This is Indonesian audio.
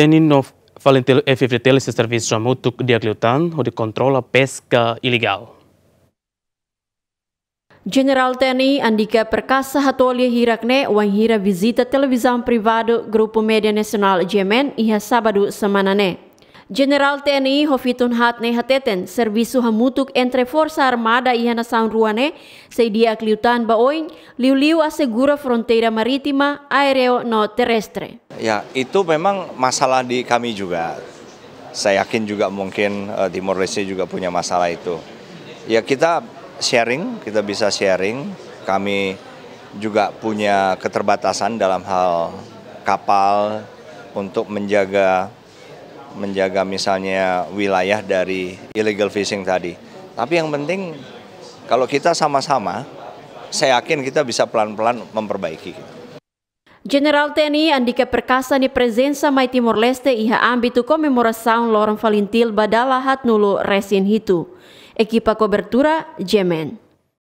Stängningen eh, av FFT-teleservice motog Diagliutan och kontrol kontrola pesca ilegal. General TNI Andika Perkasa Hatolia Hirakne wang hira visita televisam privado Grupo media nasional Jemen iha sabadu semanane. General TNI Hofitun Hatne Hateten servisu hamutuk entre forsa Armada iha nação ruane seidia kliutan baoin liu-liu assegura fronteira maritima aereo no terrestre. Ya, itu memang masalah di kami juga. Saya yakin juga mungkin uh, eh, Timor Leste juga punya masalah itu. Ya kita sharing, kita bisa sharing. Kami juga punya keterbatasan dalam hal kapal untuk menjaga menjaga misalnya wilayah dari illegal fishing tadi. Tapi yang penting kalau kita sama-sama, saya yakin kita bisa pelan-pelan memperbaiki. General TNI Andika Perkasa di presensa mai Timor Leste iha ambitu komemorasaun lorong Valentil badala hat nulu resin hitu. Ekipa kobertura Jemen.